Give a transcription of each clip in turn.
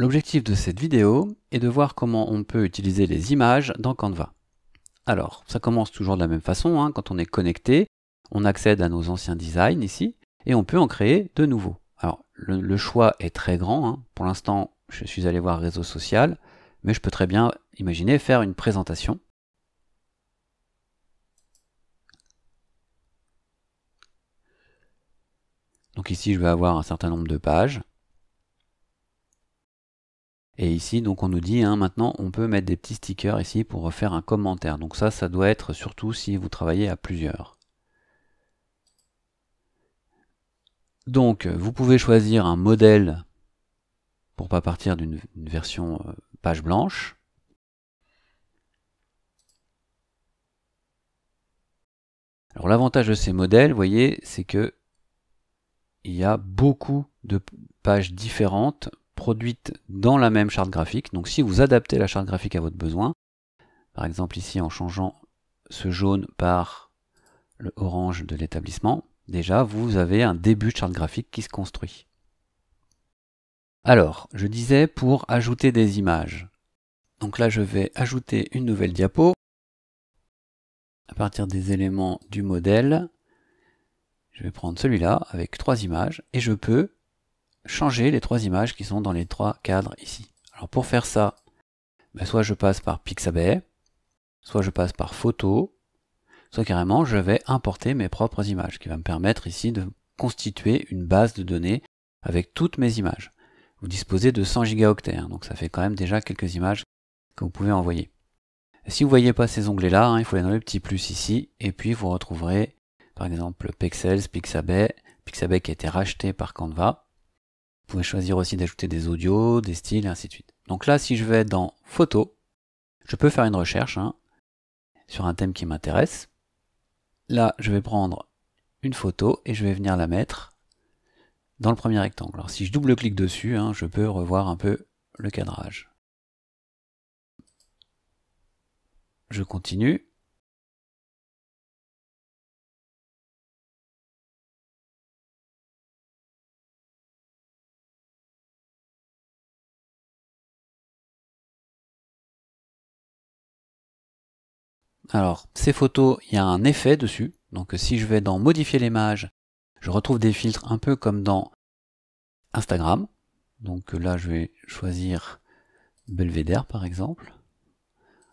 L'objectif de cette vidéo est de voir comment on peut utiliser les images dans Canva. Alors, ça commence toujours de la même façon, hein. quand on est connecté, on accède à nos anciens designs ici, et on peut en créer de nouveaux. Alors, le, choix est très grand, hein. pour l'instant, je suis allé voir réseau social, mais je peux très bien imaginer faire une présentation. Donc ici, je vais avoir un certain nombre de pages. Et ici, donc, on nous dit, hein, maintenant, on peut mettre des petits stickers ici pour refaire un commentaire. Donc ça, ça doit être surtout si vous travaillez à plusieurs. Donc, vous pouvez choisir un modèle pour ne pas partir d'une version euh, page blanche. Alors l'avantage de ces modèles, vous voyez, c'est que il y a beaucoup de pages différentes produite dans la même charte graphique. Donc si vous adaptez la charte graphique à votre besoin, par exemple ici en changeant ce jaune par le orange de l'établissement, déjà vous avez un début de charte graphique qui se construit. Alors, je disais pour ajouter des images. Donc là, je vais ajouter une nouvelle diapo à partir des éléments du modèle. Je vais prendre celui-là avec trois images et je peux changer les trois images qui sont dans les trois cadres ici. Alors pour faire ça, ben, soit je passe par Pixabay, soit je passe par Photo, soit carrément je vais importer mes propres images, qui va me permettre ici de constituer une base de données avec toutes mes images. Vous disposez de 100 gigaoctets, hein, donc ça fait quand même déjà quelques images que vous pouvez envoyer. si vous ne voyez pas ces onglets-là, hein, il faut aller dans le petit plus ici, et puis vous retrouverez par exemple Pexels, Pixabay, Pixabay qui a été racheté par Canva, vous pouvez choisir aussi d'ajouter des audios, des styles, et ainsi de suite. Donc là, si je vais dans Photos, je peux faire une recherche hein, sur un thème qui m'intéresse. Là, je vais prendre une photo et je vais venir la mettre dans le premier rectangle. Alors si je double-clique dessus, hein, je peux revoir un peu le cadrage. Je continue. Alors, ces photos, il y a un effet dessus. Donc si je vais dans modifier l'image, je retrouve des filtres un peu comme dans Instagram. Donc là, je vais choisir Belvedere par exemple.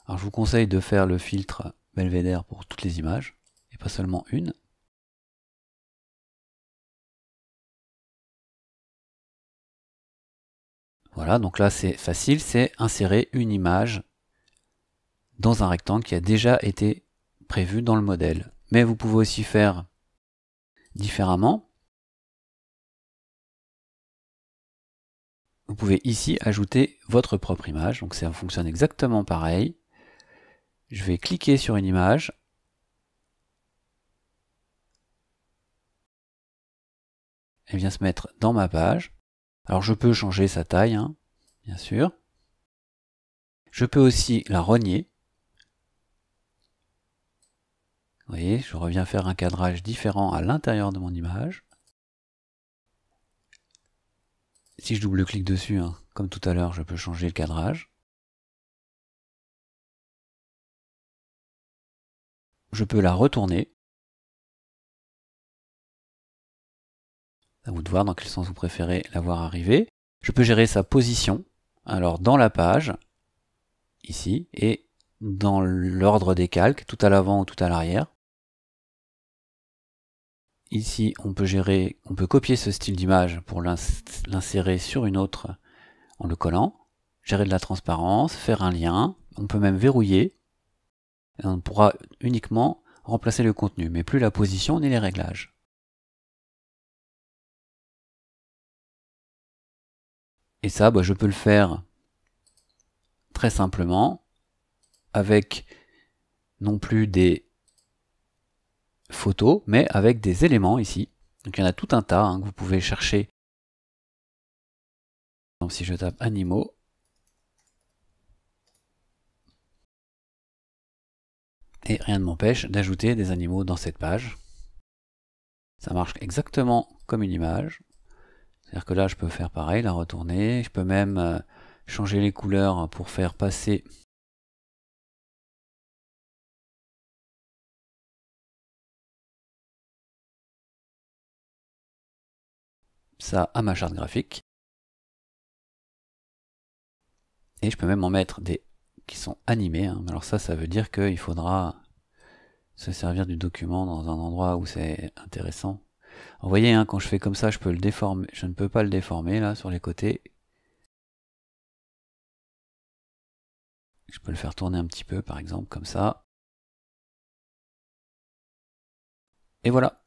Alors je vous conseille de faire le filtre Belvedere pour toutes les images, et pas seulement une. Voilà, donc là c'est facile, c'est insérer une image dans un rectangle qui a déjà été prévu dans le modèle. Mais vous pouvez aussi faire différemment. Vous pouvez ici ajouter votre propre image, donc ça fonctionne exactement pareil. Je vais cliquer sur une image. Elle vient se mettre dans ma page. Alors je peux changer sa taille, hein, bien sûr. Je peux aussi la rogner. Vous voyez, je reviens faire un cadrage différent à l'intérieur de mon image. Si je double-clique dessus, hein, comme tout à l'heure, je peux changer le cadrage. Je peux la retourner. À vous de voir dans quel sens vous préférez la voir arriver. Je peux gérer sa position. Alors dans la page, ici, et dans l'ordre des calques, tout à l'avant ou tout à l'arrière. Ici, on peut gérer, on peut copier ce style d'image pour l'insérer sur une autre en le collant, gérer de la transparence, faire un lien, on peut même verrouiller, et on pourra uniquement remplacer le contenu, mais plus la position ni les réglages. Et ça, bah, je peux le faire très simplement avec non plus des photo, mais avec des éléments ici. Donc il y en a tout un tas hein, que vous pouvez chercher. Donc si je tape animaux, et rien ne m'empêche d'ajouter des animaux dans cette page. Ça marche exactement comme une image. C'est-à-dire que là, je peux faire pareil, la retourner. Je peux même euh, changer les couleurs pour faire passer ça à ma charte graphique. Et je peux même en mettre des qui sont animés. Hein. Alors ça, ça veut dire qu'il faudra se servir du document dans un endroit où c'est intéressant. vous voyez, hein, quand je fais comme ça, je peux le déformer. Je ne peux pas le déformer là sur les côtés. Je peux le faire tourner un petit peu, par exemple, comme ça. Et voilà,